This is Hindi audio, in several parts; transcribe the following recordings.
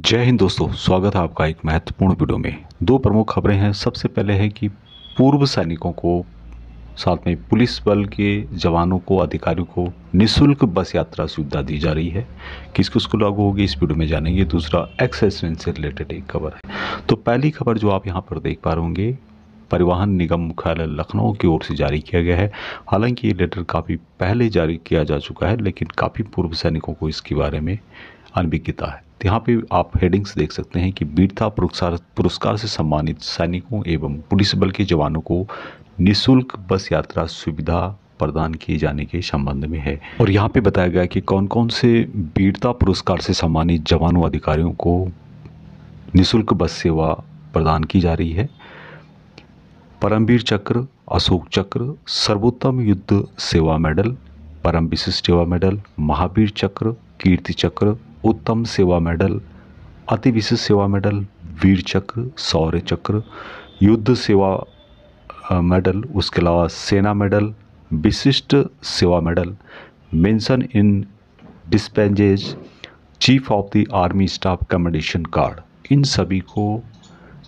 जय हिंद दोस्तों स्वागत है आपका एक महत्वपूर्ण वीडियो में दो प्रमुख खबरें हैं सबसे पहले है कि पूर्व सैनिकों को साथ में पुलिस बल के जवानों को अधिकारियों को निशुल्क बस यात्रा सुविधा दी जा रही है किस किस को लागू होगी इस वीडियो में जानेंगे दूसरा एक्सेसमेंट से रिलेटेड एक खबर है तो पहली खबर जो आप यहाँ पर देख पा रहे होंगे परिवहन निगम मुख्यालय लखनऊ की ओर से जारी किया गया है हालांकि ये लेटर काफ़ी पहले जारी किया जा चुका है लेकिन काफ़ी पूर्व सैनिकों को इसके बारे में अनभिज्ञता है तो यहाँ पे आप हेडिंग्स देख सकते हैं कि वीरता पुरस्कार पुरस्कार से सम्मानित सैनिकों एवं पुलिस बल के जवानों को निःशुल्क बस यात्रा सुविधा प्रदान किए जाने के संबंध में है और यहाँ पे बताया गया कि कौन कौन से वीरता पुरस्कार से सम्मानित जवानों अधिकारियों को निःशुल्क बस सेवा प्रदान की जा रही है परमवीर चक्र अशोक चक्र सर्वोत्तम युद्ध सेवा मेडल परम विशिष्ट सेवा मेडल महावीर चक्र कीर्ति चक्र उत्तम सेवा मेडल अति विशिष्ट सेवा मेडल वीर चक्र शौर्य चक्र युद्ध सेवा मेडल उसके अलावा सेना मेडल विशिष्ट सेवा medal mention in dispatches chief of the army staff commendation card in सभी को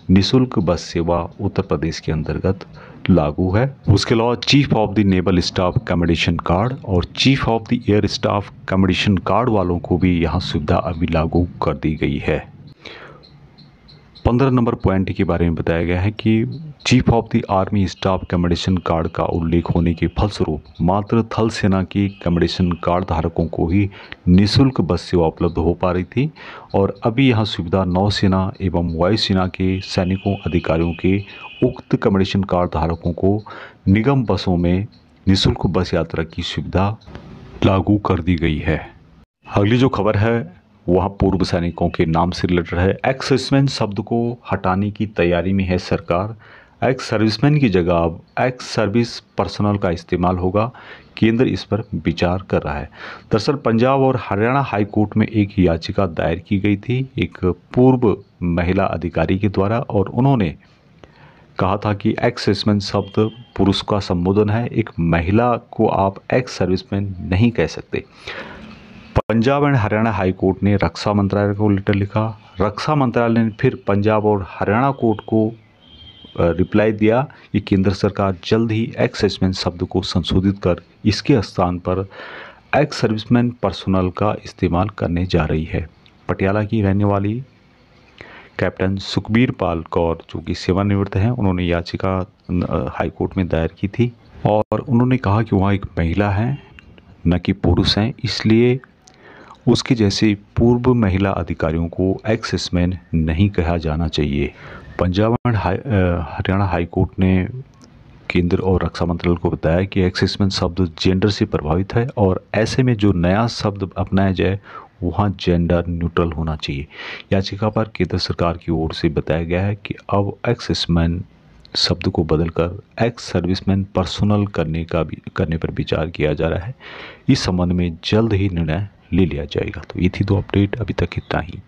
निशुल्क बस सेवा उत्तर प्रदेश के अंतर्गत लागू है उसके अलावा chief of the naval staff commendation card और chief of the air staff commendation card वालों को भी यहाँ सुविधा अभी लागू कर दी गई है पंद्रह नंबर पॉइंट के बारे में बताया गया है कि chief of the army staff commendation card का उल्लेख होने के फलस्वरूप मात्र थल सेना के कमेडेशन कार्ड धारकों को ही निशुल्क बस सेवा उपलब्ध हो पा रही थी और अभी यह सुविधा नौसेना एवं वायुसेना के सैनिकों अधिकारियों के उक्त कमेंडेशन कार्ड धारकों को निगम बसों में निशुल्क बस यात्रा की सुविधा लागू कर दी गई है अगली जो खबर है वह पूर्व सैनिकों के नाम से रिलेटेड है एक्सेसमेंट शब्द को हटाने की तैयारी में है सरकार एक्स सर्विसमैन की जगह अब एक्स सर्विस पर्सनल का इस्तेमाल होगा केंद्र इस पर विचार कर रहा है दरअसल पंजाब और हरियाणा हाई कोर्ट में एक याचिका दायर की गई थी एक पूर्व महिला अधिकारी के द्वारा और उन्होंने कहा था कि एक्स सर्विसमैन शब्द पुरुष का संबोधन है एक महिला को आप एक्स सर्विसमैन नहीं कह सकते Punjab and Haryana high court ने रक्षा मंत्रालय को लेटर लिखा रक्षा मंत्रालय ने फिर पंजाब और हरियाणा कोर्ट को रिप्लाई दिया कि केंद्र सरकार जल्द ही एक्स सर्विसमैन शब्द को संशोधित कर इसके स्थान पर एक्स सर्विसमैन पर्सनल का इस्तेमाल करने जा रही है पटियाला की रहने वाली कैप्टन सुखबीर पाल कौर जो कि सेवानिवृत्त हैं उन्होंने याचिका हाईकोर्ट में दायर की थी और उन्होंने कहा कि वहाँ एक महिला है न कि पुरुष हैं इसलिए उसके जैसे पूर्व महिला अधिकारियों को एक्सेसमैन नहीं कहा जाना चाहिए Punjab and Haryana high court ने केंद्र और रक्षा मंत्रालय को बताया कि एक्सेसमेंट शब्द जेंडर से प्रभावित है और ऐसे में जो नया शब्द अपनाया जाए वहाँ जेंडर न्यूट्रल होना चाहिए याचिका पर केंद्र सरकार की ओर से बताया गया है कि अब एक्सेसमैन शब्द को बदलकर एक्स सर्विसमैन पर्सनल करने का भी करने पर विचार किया जा रहा है इस संबंध में जल्द ही निर्णय ले लिया जाएगा तो ये थी दो अपडेट अभी तक इतना ही